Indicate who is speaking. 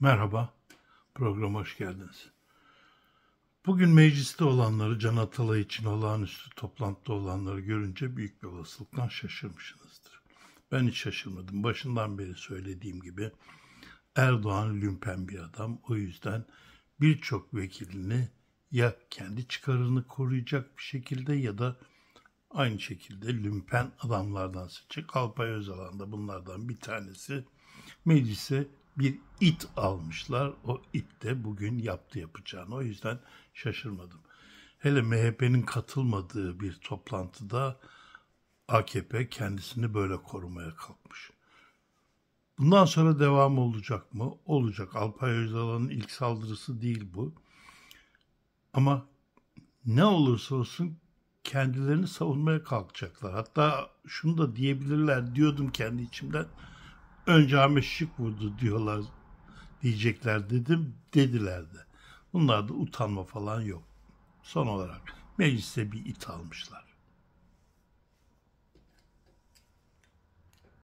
Speaker 1: Merhaba, programa hoş geldiniz. Bugün mecliste olanları, Can Atalay için olağanüstü toplantıda olanları görünce büyük bir olasılıktan şaşırmışsınızdır. Ben hiç şaşırmadım. Başından beri söylediğim gibi Erdoğan lümpen bir adam. O yüzden birçok vekilini ya kendi çıkarını koruyacak bir şekilde ya da aynı şekilde lümpen adamlardan seçecek. Alpay Özalan da bunlardan bir tanesi meclise bir it almışlar. O it de bugün yaptı yapacağını. O yüzden şaşırmadım. Hele MHP'nin katılmadığı bir toplantıda AKP kendisini böyle korumaya kalkmış. Bundan sonra devam olacak mı? Olacak. Alpay Özalan'ın ilk saldırısı değil bu. Ama ne olursa olsun kendilerini savunmaya kalkacaklar. Hatta şunu da diyebilirler diyordum kendi içimden önce Ahmet Şık vurdu diyorlar diyecekler dedim dediler de. Bunlarda utanma falan yok. Son olarak mecliste bir it almışlar.